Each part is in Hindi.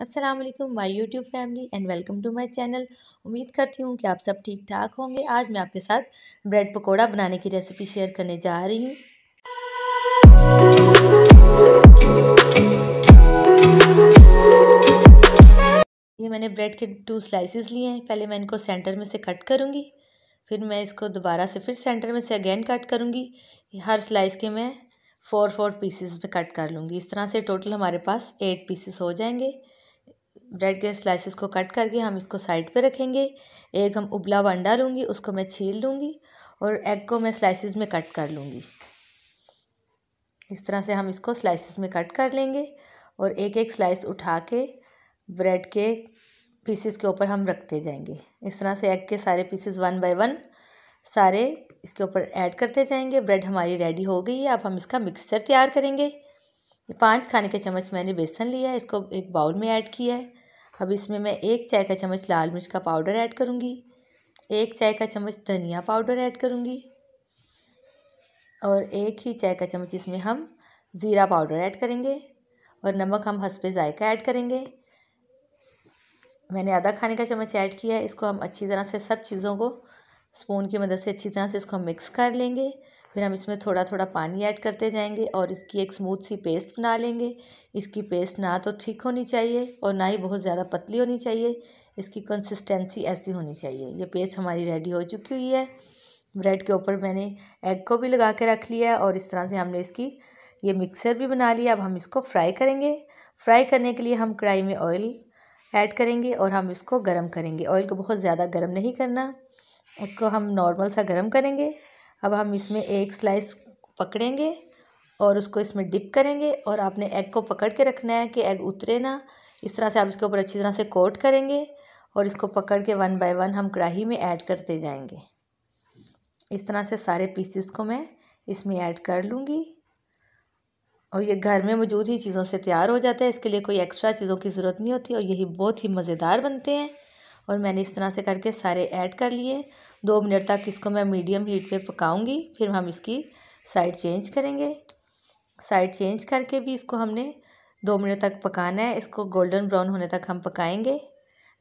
Aslam my YouTube YouTube family and welcome to my channel उम्मीद करती हूँ कि आप सब ठीक ठाक होंगे आज मैं आपके साथ ब्रेड पकोड़ा बनाने की रेसिपी शेयर करने जा रही हूँ ये मैंने ब्रेड के टू स्लाइसिस लिए हैं पहले मैं इनको सेंटर में से कट करूँगी फिर मैं इसको दोबारा से फिर सेंटर में से अगेन कट करूँगी हर स्लाइस के मैं फ़ोर फोर पीसेस में कट कर लूँगी इस तरह से टोटल हमारे पास एट पीसेस हो जाएंगे ब्रेड के स्लाइसिस को कट करके हम इसको साइड पे रखेंगे एक हम उबला हुआ अंडा लूँगी उसको मैं छील लूँगी और एग को मैं स्लाइसिस में कट कर लूँगी इस तरह से हम इसको स्लाइसिस में कट कर लेंगे और एक एक स्लाइस उठा के ब्रेड के पीसेस के ऊपर हम रखते जाएंगे इस तरह से एग के सारे पीसेस वन बाय वन सारे इसके ऊपर ऐड करते जाएंगे ब्रेड हमारी रेडी हो गई है अब हम इसका मिक्सचर तैयार करेंगे ये पाँच खाने के चम्मच मैंने बेसन लिया है इसको एक बाउल में ऐड किया है अब इसमें मैं एक चाय का चम्मच लाल मिर्च का पाउडर ऐड करूँगी एक चाय का चम्मच धनिया पाउडर ऐड करूँगी और एक ही चाय का चम्मच इसमें हम ज़ीरा पाउडर ऐड करेंगे और नमक हम हंस पे जायका ऐड करेंगे मैंने आधा खाने का चम्मच ऐड किया है इसको हम अच्छी तरह से सब चीज़ों को स्पून की मदद से अच्छी तरह से इसको हम मिक्स कर लेंगे फिर हम इसमें थोड़ा थोड़ा पानी ऐड करते जाएंगे और इसकी एक स्मूथ सी पेस्ट बना लेंगे इसकी पेस्ट ना तो ठीक होनी चाहिए और ना ही बहुत ज़्यादा पतली होनी चाहिए इसकी कंसिस्टेंसी ऐसी होनी चाहिए ये पेस्ट हमारी रेडी हो चुकी हुई है ब्रेड के ऊपर मैंने एग को भी लगा के रख लिया है और इस तरह से हमने इसकी ये मिक्सर भी बना लिया अब हम इसको फ्राई करेंगे फ्राई करने के लिए हम कढ़ाई में ऑयल ऐड करेंगे और हम इसको गर्म करेंगे ऑयल को बहुत ज़्यादा गर्म नहीं करना उसको हम नॉर्मल सा गर्म करेंगे अब हम इसमें एक स्लाइस पकड़ेंगे और उसको इसमें डिप करेंगे और आपने एग को पकड़ के रखना है कि एग उतरे ना इस तरह से आप इसके ऊपर अच्छी तरह से कोट करेंगे और इसको पकड़ के वन बाय वन हम कढ़ाई में ऐड करते जाएंगे इस तरह से सारे पीसेस को मैं इसमें ऐड कर लूँगी और ये घर में मौजूद ही चीज़ों से तैयार हो जाता है इसके लिए कोई एक्स्ट्रा चीज़ों की ज़रूरत नहीं होती और यही बहुत ही मज़ेदार बनते हैं और मैंने इस तरह से करके सारे ऐड कर लिए दो मिनट तक इसको मैं मीडियम हीट पे पकाऊंगी फिर हम इसकी साइड चेंज करेंगे साइड चेंज करके भी इसको हमने दो मिनट तक पकाना है इसको गोल्डन ब्राउन होने तक हम पकाएंगे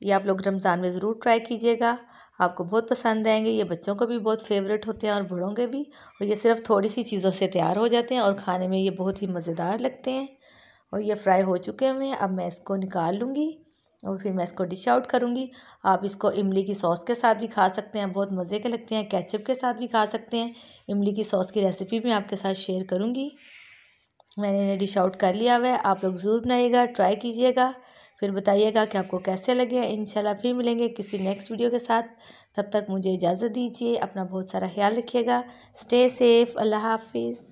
ये आप लोग रमज़ान में ज़रूर ट्राई कीजिएगा आपको बहुत पसंद आएंगे ये बच्चों को भी बहुत फेवरेट होते हैं और बड़ों के भी और ये सिर्फ थोड़ी सी चीज़ों से तैयार हो जाते हैं और खाने में ये बहुत ही मज़ेदार लगते हैं और ये फ्राई हो चुके हुए हैं अब मैं इसको निकाल लूँगी और फिर मैं इसको डिश आउट करूँगी आप इसको इमली की सॉस के साथ भी खा सकते हैं बहुत मज़े के लगते हैं कैचअप के साथ भी खा सकते हैं इमली की सॉस की रेसिपी मैं आपके साथ शेयर करूँगी मैंने इन्हें डिश आउट कर लिया हुआ है आप लोग ज़रूर बनाइएगा ट्राई कीजिएगा फिर बताइएगा कि आपको कैसे लगे इन फिर मिलेंगे किसी नेक्स्ट वीडियो के साथ तब तक मुझे इजाज़त दीजिए अपना बहुत सारा ख्याल रखिएगा स्टे सेफ़ अल्लाह हाफिज़